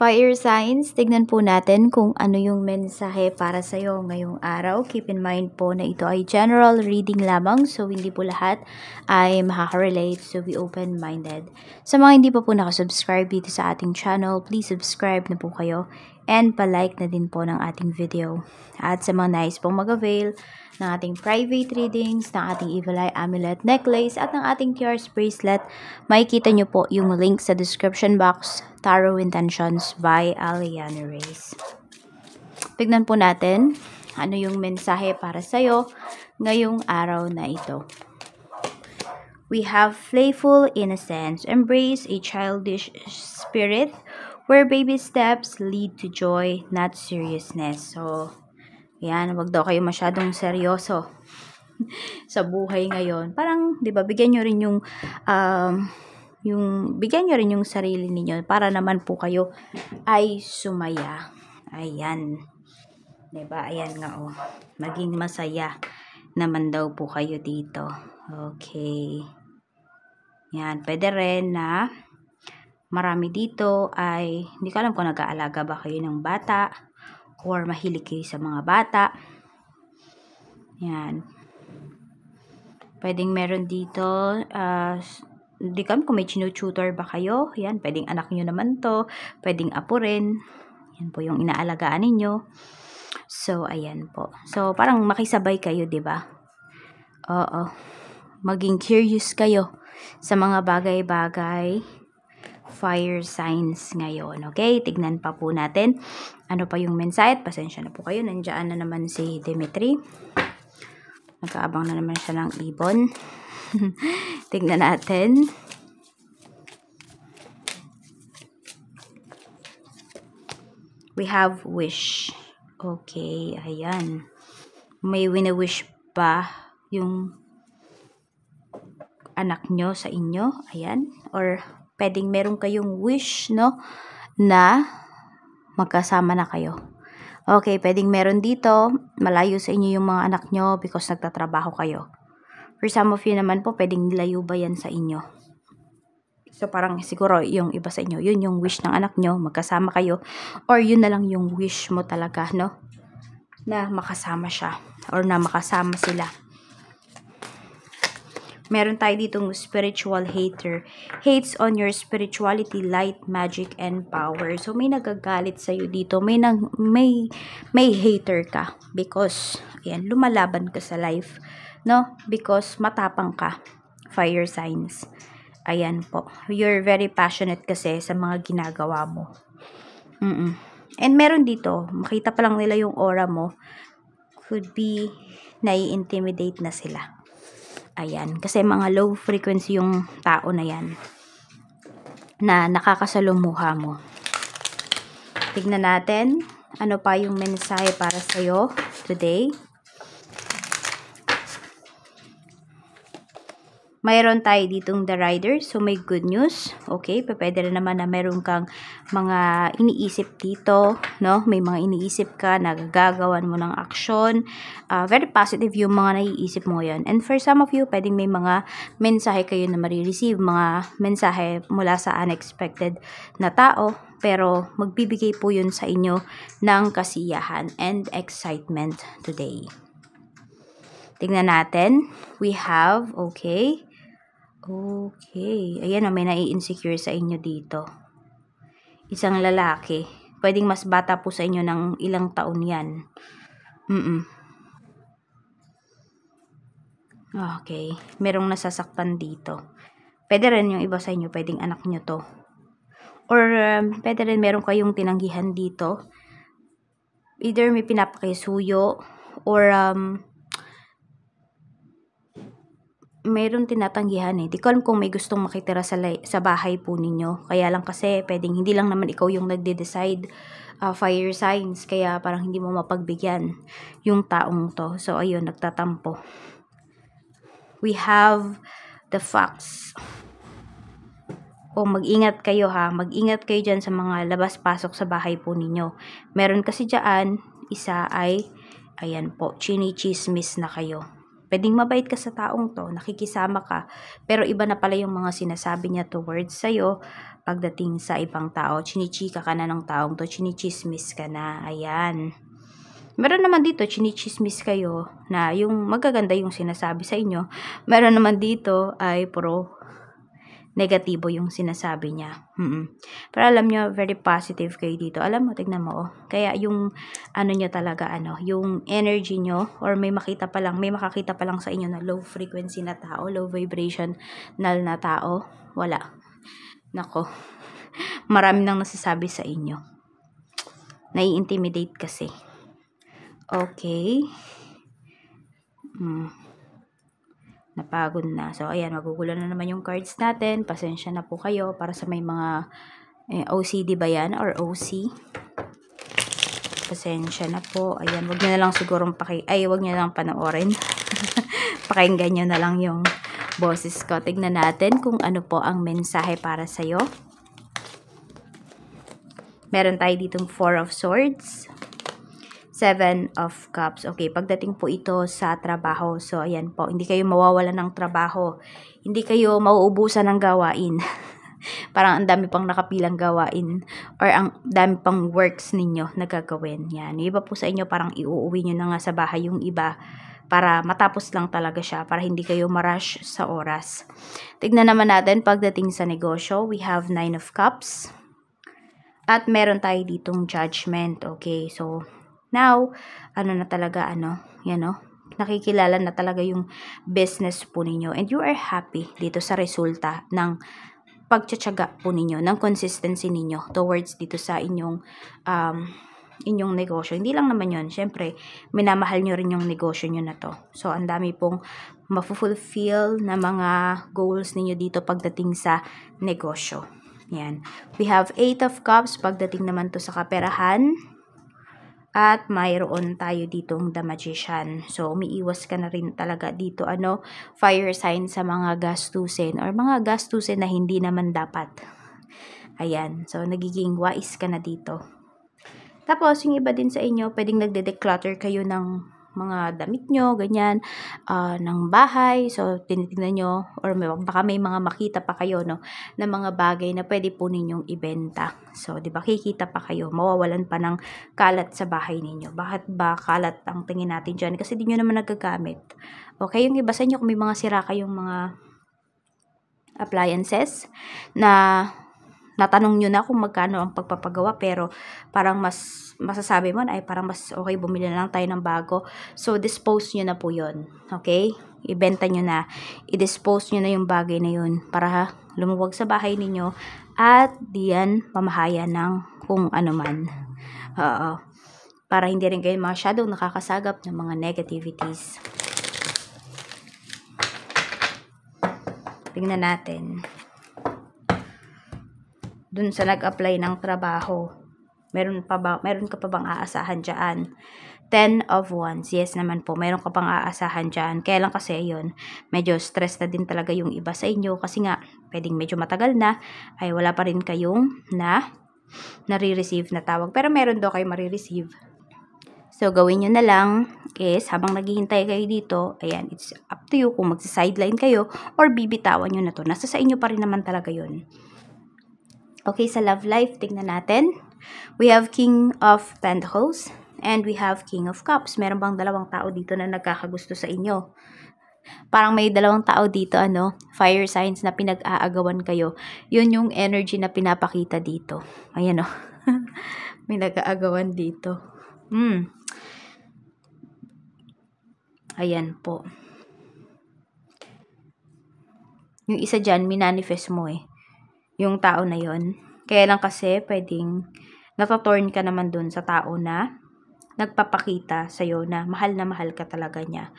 Fire signs, tignan po natin kung ano yung mensahe para sa iyo ngayong araw. Keep in mind po na ito ay general reading lamang so hindi po lahat ay makaka-relate so be open-minded. Sa mga hindi pa po nakasubscribe dito sa ating channel, please subscribe na po kayo and palike na din po ng ating video. At sa mga nais nice pong mag-avail ng ating private readings, ng ating Evil Eye Amulet Necklace at ng ating Tears Bracelet, makikita nyo po yung link sa description box, Tarot Intentions by Aliana Reyes. Tignan po natin ano yung mensahe para sa'yo ngayong araw na ito. We have playful innocence. Embrace a childish spirit where baby steps lead to joy, not seriousness. So, yan, wag daw kayo masyadong seryoso sa buhay ngayon. Parang, di ba, bigyan nyo rin yung, um, yung, bigyan nyo rin yung sarili ninyo para naman po kayo ay sumaya. Ayan. Di ba? Ayan nga, oh. Maging masaya naman daw po kayo dito. Okay. Yan, pwede rin na Marami dito ay hindi ko alam kung nag-aalaga ba kayo ng bata or mahilig kayo sa mga bata. Yan. Pwedeng meron dito, uh, hindi kami kung may chinututor ba kayo. Yan, pwedeng anak nyo naman to. Pwedeng apo rin. Yan po yung inaalagaan ninyo. So, ayan po. So, parang makisabay kayo, ba diba? Oo. Maging curious kayo sa mga bagay-bagay fire signs ngayon. Okay, tignan pa po natin ano pa yung mensahe. Pasensya na po kayo, nandiyan na naman si Dimitri. Nagkaabang na naman siya ng ibon. tignan natin. We have wish. Okay, ayan. May wina-wish ba yung anak nyo sa inyo? Ayan. Or pwedeng meron kayong wish, no, na magkasama na kayo. Okay, pwedeng meron dito, malayo sa inyo yung mga anak nyo because nagtatrabaho kayo. For some of you naman po, pwedeng layo ba yan sa inyo? So, parang siguro yung iba sa inyo, yun yung wish ng anak nyo, magkasama kayo. Or yun na lang yung wish mo talaga, no? Na makasama siya. Or na makasama sila meron tayo ditong spiritual hater. Hates on your spirituality, light, magic, and power. So, may nagagalit sa'yo dito. May, nang, may, may hater ka because, ayan, lumalaban ka sa life. No? Because matapang ka. Fire signs. Ayan po. You're very passionate kasi sa mga ginagawa mo. Mm, -mm. And meron dito, makita pa lang nila yung aura mo. Could be nai-intimidate na sila. Ayan. Kasi mga low frequency yung tao na yan. Na nakakasalumuha mo. Tignan natin ano pa yung mensahe para sa'yo today. mayroon tayo ditong the rider. So, may good news. Okay, pwede na naman na meron kang mga iniisip dito, no? May mga iniisip ka, na nagagawan mo ng aksyon. Uh, very positive yung mga naiisip mo yon And for some of you, pwedeng may mga mensahe kayo na marireceive, mga mensahe mula sa unexpected na tao, pero magbibigay po yun sa inyo ng kasiyahan and excitement today. Tingnan natin. We have, okay, Okay. Ayan oh, may nai-insecure sa inyo dito. Isang lalaki. Pwedeng mas bata po sa inyo ng ilang taon yan. Mm-mm. Okay. Merong nasasaktan dito. Pwede rin yung iba sa inyo, pwedeng anak nyo to. Or um, pwede rin meron kayong tinanggihan dito. Either may pinapakisuyo or um, mayroon tinatanggihan eh. Di ko alam kung may gustong makitira sa, sa bahay po ninyo. Kaya lang kasi, pwedeng hindi lang naman ikaw yung nagde-decide uh, fire signs. Kaya parang hindi mo mapagbigyan yung taong to. So, ayun, nagtatampo. We have the facts. O mag-ingat kayo ha. Mag-ingat kayo dyan sa mga labas-pasok sa bahay po ninyo. Meron kasi dyan, isa ay, ayan po, chini-chismis na kayo. Pwedeng mabait ka sa taong to, nakikisama ka, pero iba na pala yung mga sinasabi niya towards sa'yo pagdating sa ibang tao. Chinichika ka na ng taong to, chinichismis ka na, ayan. Meron naman dito, chinichismis kayo na yung magaganda yung sinasabi sa inyo. Meron naman dito ay puro negatibo yung sinasabi niya. Mm-mm. Pero alam niyo, very positive kayo dito. Alam mo, tignan mo, oh. Kaya yung, ano nyo talaga, ano, yung energy niyo, or may makita pa lang, may makakita pa lang sa inyo na low frequency na tao, low vibration na, na tao, wala. Nako, marami nang nasasabi sa inyo. Nai-intimidate kasi. Okay. Hmm napagod na. So, ayan, magugulo na naman yung cards natin. Pasensya na po kayo para sa may mga eh, OCD ba yan? Or OC? Pasensya na po. Ayan, wag nyo na lang sigurong paki... Ay, wag nyo na lang panoorin. Pakinggan nyo na lang yung boses ko. Tignan natin kung ano po ang mensahe para sa'yo. Meron tayo ditong Four of Swords. Seven of Cups. Okay, pagdating po ito sa trabaho. So, ayan po, hindi kayo mawawala ng trabaho. Hindi kayo mauubusan ng gawain. Parang ang dami pang nakapilang gawain or ang dami pang works ninyo na gagawin. Yan. Yung iba po sa inyo parang iuuwi nyo na nga sa bahay yung iba para matapos lang talaga siya, para hindi kayo marush sa oras. Tignan naman natin pagdating sa negosyo, we have Nine of Cups. At meron tayo ditong judgment, okay? So, Now, ano na talaga, ano, yan o, nakikilala na talaga yung business po ninyo and you are happy dito sa resulta ng pagtsatsaga po ninyo, ng consistency ninyo towards dito sa inyong um, inyong negosyo. Hindi lang naman yun. Siyempre, minamahal nyo rin yung negosyo nyo na to. So, ang dami pong mafulfill na mga goals ninyo dito pagdating sa negosyo. Yan. We have 8 of cups pagdating naman to sa kaperahan. At mayroon tayo ditong The Magician. So, umiiwas ka na rin talaga dito, ano, fire sign sa mga gastusin or mga gastusin na hindi naman dapat. Ayan. So, nagiging wise ka na dito. Tapos, yung iba din sa inyo, pwedeng nagde-declutter kayo ng mga damit nyo, ganyan, uh, ng bahay. So, tinitingnan nyo or may, baka may mga makita pa kayo no, na mga bagay na pwede po ninyong ibenta. So, di ba, kikita pa kayo. Mawawalan pa ng kalat sa bahay ninyo. Bakit ba kalat ang tingin natin dyan? Kasi di nyo naman nagagamit. Okay, yung iba sa inyo, kung may mga sira kayong mga appliances na natanong nyo na kung magkano ang pagpapagawa pero parang mas masasabi mo ay parang mas okay bumili na lang tayo ng bago. So, dispose nyo na po yun. Okay? Ibenta nyo na. I-dispose nyo na yung bagay na yun para ha, lumuwag sa bahay ninyo at diyan mamahaya ng kung ano man. Oo. Para hindi rin kayo masyadong nakakasagap ng mga negativities. Tingnan natin dun sa nag-apply ng trabaho. Meron, pa ba, meron ka pa bang aasahan dyan? Ten of Wands. Yes naman po, meron ka pang aasahan dyan. Kaya lang kasi yun, medyo stress na din talaga yung iba sa inyo kasi nga, pwedeng medyo matagal na, ay wala pa rin kayong na nare-receive na tawag. Pero meron daw kayo marireceive. So, gawin nyo na lang is habang naghihintay kayo dito, ayan, it's up to you kung magsa-sideline kayo or bibitawan nyo na to. Nasa sa inyo pa rin naman talaga yun. Okay, sa love life, tignan natin. We have King of Pentacles and we have King of Cups. Meron bang dalawang tao dito na nagkakagusto sa inyo? Parang may dalawang tao dito, ano, fire signs na pinag-aagawan kayo. Yun yung energy na pinapakita dito. Ayan o. Oh. may nag-aagawan dito. Hmm. Ayan po. Yung isa dyan, minanifest mo eh yung tao na yon. Kaya lang kasi pwedeng natotorn ka naman dun sa tao na nagpapakita sa'yo na mahal na mahal ka talaga niya.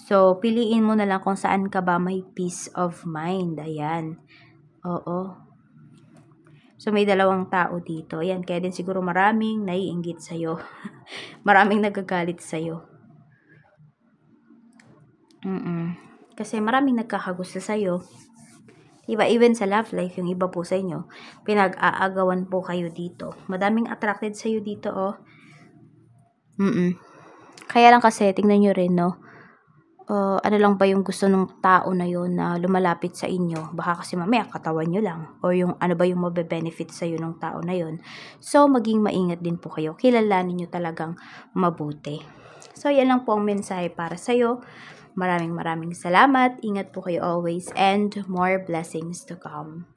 So, piliin mo na lang kung saan ka ba may peace of mind. Ayan. Oo. So, may dalawang tao dito. Ayan, kaya din siguro maraming naiingit sa'yo. maraming nagagalit sa'yo. Mm-mm. Kasi maraming nagkakagusto sa'yo. Diba, even sa love life, yung iba po sa inyo, pinag-aagawan po kayo dito. Madaming attracted sa iyo dito, oh. Mm, mm Kaya lang kasi, tingnan nyo rin, no? Uh, ano lang ba yung gusto ng tao na yon na lumalapit sa inyo? Baka kasi mamaya katawan nyo lang. O yung ano ba yung mabe-benefit sa'yo ng tao na yon So, maging maingat din po kayo. Kilalanin nyo talagang mabuti. So, yan lang po ang mensahe para sa'yo. Maraming maraming salamat. Ingat po kayo always and more blessings to come.